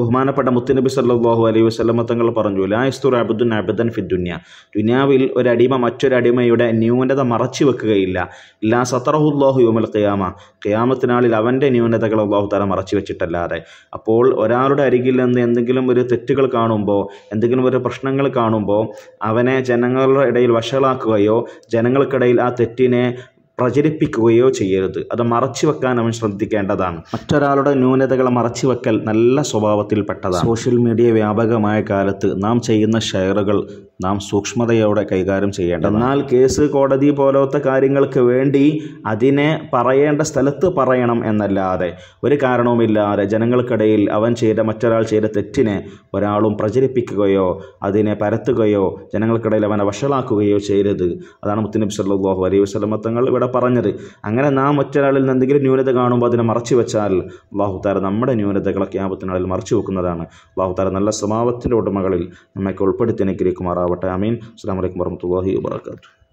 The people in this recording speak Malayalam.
ബഹുമാനപ്പെട്ട മുത്തുനബി സല്ലാഹു അലൈഹി വസ്ലമ തങ്ങൾ പറഞ്ഞു ലായസ്തുർ അബുദ്ദുൻ അബദൻ ഫിദ്ദുന്യ ദുനിയാവിൽ ഒരടിമ മറ്റൊരടിമയുടെ ന്യൂനത മറച്ചു വെക്കുകയില്ല ഇല്ലാ സത്തറഹുല്ലാഹു യുമൽ ഖിയാമ ഖിയാമത്തിനാളിൽ അവൻ്റെ ന്യൂനതകൾ അള്ളാഹു തല മറച്ചു വെച്ചിട്ടല്ലാതെ അപ്പോൾ ഒരാളുടെ അരികിൽ നിന്ന് എന്തെങ്കിലും ഒരു തെറ്റുകൾ കാണുമ്പോൾ എന്തെങ്കിലും ഒരു പ്രശ്നങ്ങൾ കാണുമ്പോൾ അവനെ ജനങ്ങളുടെ ഇടയിൽ വഷളാക്കുകയോ ജനങ്ങൾക്കിടയിൽ ആ തെറ്റിനെ പ്രചരിപ്പിക്കുകയോ ചെയ്യരുത് അത് മറച്ചു വെക്കാൻ അവൻ ശ്രദ്ധിക്കേണ്ടതാണ് മറ്റൊരാളുടെ ന്യൂനതകൾ മറച്ചു വെക്കൽ നല്ല സ്വഭാവത്തിൽപ്പെട്ടതാണ് സോഷ്യൽ മീഡിയ വ്യാപകമായ കാലത്ത് നാം ചെയ്യുന്ന ഷെയറുകൾ നാം സൂക്ഷ്മതയോടെ കൈകാര്യം ചെയ്യേണ്ട എന്നാൽ കേസ് കോടതി പോലത്തെ കാര്യങ്ങൾക്ക് വേണ്ടി അതിനെ പറയേണ്ട സ്ഥലത്ത് പറയണം എന്നല്ലാതെ ഒരു കാരണവുമില്ലാതെ ജനങ്ങൾക്കിടയിൽ അവൻ ചെയ്ത മറ്റൊരാൾ ചെയ്ത തെറ്റിനെ ഒരാളും പ്രചരിപ്പിക്കുകയോ അതിനെ പരത്തുകയോ ജനങ്ങൾക്കിടയിൽ അവനെ വഷളാക്കുകയോ ചെയ്യരുത് അതാണ് മുത്തനബി സല്ലാഹു അലൈഹി വസ്ലമത്തങ്ങൾ ഇവിടെ ഇവിടെ പറഞ്ഞത് അങ്ങനെ നാം ഒറ്റയാളിൽ നിന്ന് എന്തെങ്കിലും ന്യൂനത കാണുമ്പോൾ അതിനെ മറച്ചു വെച്ചാൽ അള്ളാഹുത്താര നമ്മുടെ ന്യൂനതകളൊക്കെ ആപത്തിനാളിൽ മറച്ചു വെക്കുന്നതാണ് അള്ളാഹുത്താര നല്ല സ്വഭാവത്തിൻ്റെ ഉടമകളിൽ നമ്മൾക്ക് ഉൾപ്പെടുത്തിയതിനെ അനുഗ്രഹിക്കുമാറാവട്ടെ അമീൻ അസ്സാം വലൈക്കും വർഹമത്തല്ലാഹി വാബർക്കാത്തു